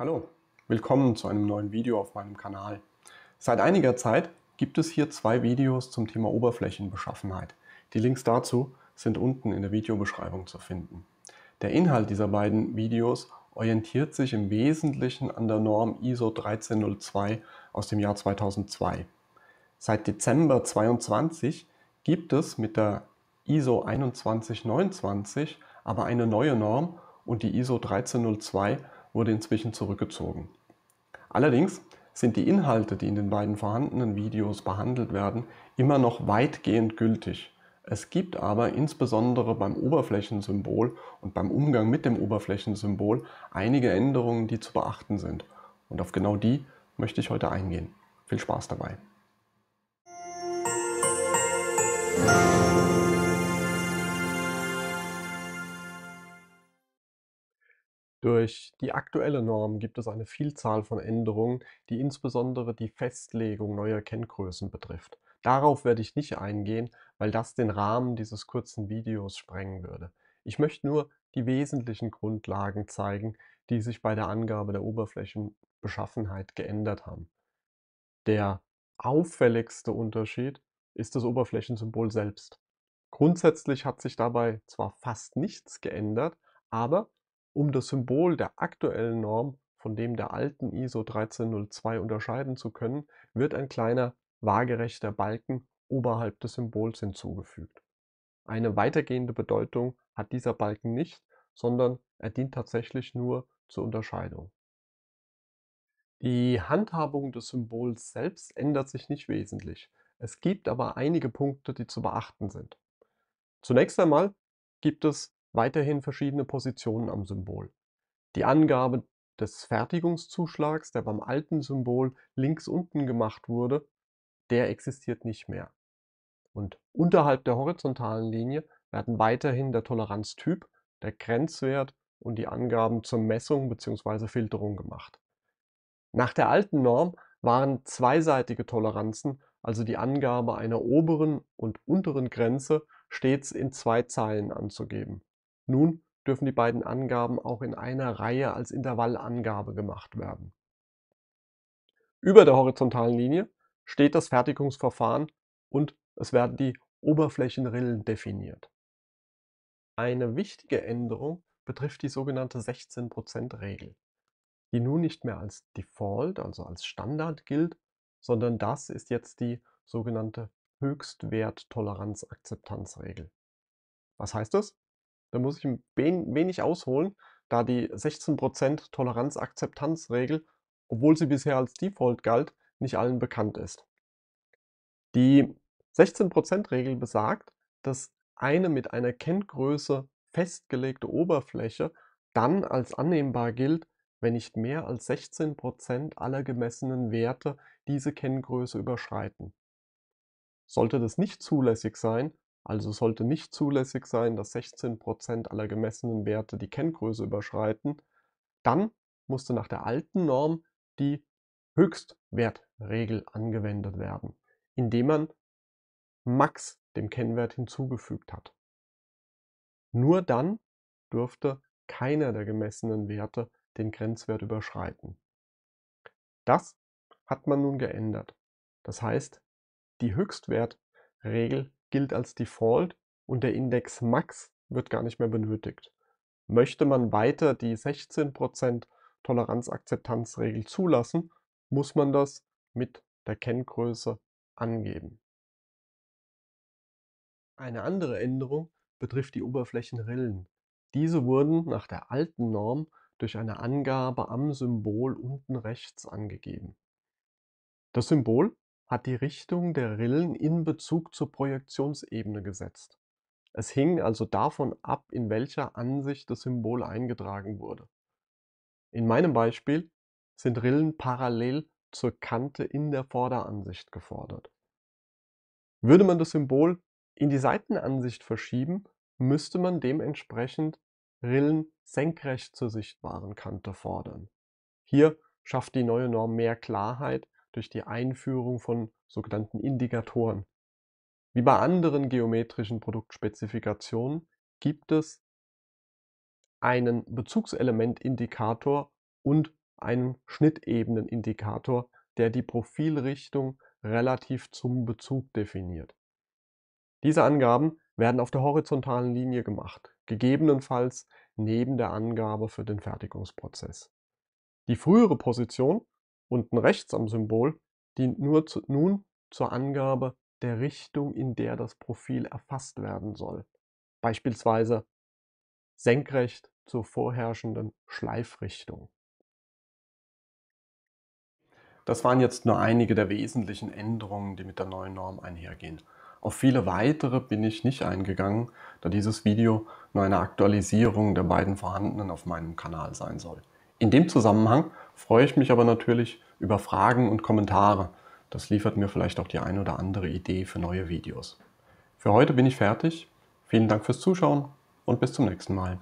Hallo, willkommen zu einem neuen Video auf meinem Kanal. Seit einiger Zeit gibt es hier zwei Videos zum Thema Oberflächenbeschaffenheit. Die Links dazu sind unten in der Videobeschreibung zu finden. Der Inhalt dieser beiden Videos orientiert sich im Wesentlichen an der Norm ISO 1302 aus dem Jahr 2002. Seit Dezember 2022 gibt es mit der ISO 2129 aber eine neue Norm und die ISO 1302 wurde inzwischen zurückgezogen. Allerdings sind die Inhalte, die in den beiden vorhandenen Videos behandelt werden, immer noch weitgehend gültig. Es gibt aber insbesondere beim Oberflächensymbol und beim Umgang mit dem Oberflächensymbol einige Änderungen, die zu beachten sind. Und auf genau die möchte ich heute eingehen. Viel Spaß dabei! Durch die aktuelle Norm gibt es eine Vielzahl von Änderungen, die insbesondere die Festlegung neuer Kenngrößen betrifft. Darauf werde ich nicht eingehen, weil das den Rahmen dieses kurzen Videos sprengen würde. Ich möchte nur die wesentlichen Grundlagen zeigen, die sich bei der Angabe der Oberflächenbeschaffenheit geändert haben. Der auffälligste Unterschied ist das Oberflächensymbol selbst. Grundsätzlich hat sich dabei zwar fast nichts geändert, aber um das Symbol der aktuellen Norm von dem der alten ISO 1302 unterscheiden zu können, wird ein kleiner waagerechter Balken oberhalb des Symbols hinzugefügt. Eine weitergehende Bedeutung hat dieser Balken nicht, sondern er dient tatsächlich nur zur Unterscheidung. Die Handhabung des Symbols selbst ändert sich nicht wesentlich. Es gibt aber einige Punkte, die zu beachten sind. Zunächst einmal gibt es weiterhin verschiedene Positionen am Symbol. Die Angabe des Fertigungszuschlags, der beim alten Symbol links unten gemacht wurde, der existiert nicht mehr. Und unterhalb der horizontalen Linie werden weiterhin der Toleranztyp, der Grenzwert und die Angaben zur Messung bzw. Filterung gemacht. Nach der alten Norm waren zweiseitige Toleranzen, also die Angabe einer oberen und unteren Grenze, stets in zwei Zeilen anzugeben. Nun dürfen die beiden Angaben auch in einer Reihe als Intervallangabe gemacht werden. Über der horizontalen Linie steht das Fertigungsverfahren und es werden die Oberflächenrillen definiert. Eine wichtige Änderung betrifft die sogenannte 16%-Regel, die nun nicht mehr als Default, also als Standard gilt, sondern das ist jetzt die sogenannte Höchstwert-Toleranz-Akzeptanz-Regel. Was heißt das? Da muss ich ein wenig ausholen, da die 16% Toleranz-Akzeptanz-Regel, obwohl sie bisher als Default galt, nicht allen bekannt ist. Die 16%-Regel besagt, dass eine mit einer Kenngröße festgelegte Oberfläche dann als annehmbar gilt, wenn nicht mehr als 16% aller gemessenen Werte diese Kenngröße überschreiten. Sollte das nicht zulässig sein, also sollte nicht zulässig sein, dass 16% aller gemessenen Werte die Kenngröße überschreiten. Dann musste nach der alten Norm die Höchstwertregel angewendet werden, indem man Max dem Kennwert hinzugefügt hat. Nur dann dürfte keiner der gemessenen Werte den Grenzwert überschreiten. Das hat man nun geändert. Das heißt, die Höchstwertregel gilt als Default und der Index Max wird gar nicht mehr benötigt. Möchte man weiter die 16% Toleranzakzeptanzregel zulassen, muss man das mit der Kenngröße angeben. Eine andere Änderung betrifft die Oberflächenrillen. Diese wurden nach der alten Norm durch eine Angabe am Symbol unten rechts angegeben. Das Symbol hat die Richtung der Rillen in Bezug zur Projektionsebene gesetzt. Es hing also davon ab, in welcher Ansicht das Symbol eingetragen wurde. In meinem Beispiel sind Rillen parallel zur Kante in der Vorderansicht gefordert. Würde man das Symbol in die Seitenansicht verschieben, müsste man dementsprechend Rillen senkrecht zur sichtbaren Kante fordern. Hier schafft die neue Norm mehr Klarheit durch die Einführung von sogenannten Indikatoren. Wie bei anderen geometrischen Produktspezifikationen gibt es einen Bezugselementindikator und einen Schnittebenenindikator, der die Profilrichtung relativ zum Bezug definiert. Diese Angaben werden auf der horizontalen Linie gemacht, gegebenenfalls neben der Angabe für den Fertigungsprozess. Die frühere Position unten rechts am Symbol dient nur zu, nun zur Angabe der Richtung, in der das Profil erfasst werden soll. Beispielsweise senkrecht zur vorherrschenden Schleifrichtung. Das waren jetzt nur einige der wesentlichen Änderungen, die mit der neuen Norm einhergehen. Auf viele weitere bin ich nicht eingegangen, da dieses Video nur eine Aktualisierung der beiden vorhandenen auf meinem Kanal sein soll. In dem Zusammenhang freue ich mich aber natürlich über Fragen und Kommentare. Das liefert mir vielleicht auch die ein oder andere Idee für neue Videos. Für heute bin ich fertig. Vielen Dank fürs Zuschauen und bis zum nächsten Mal.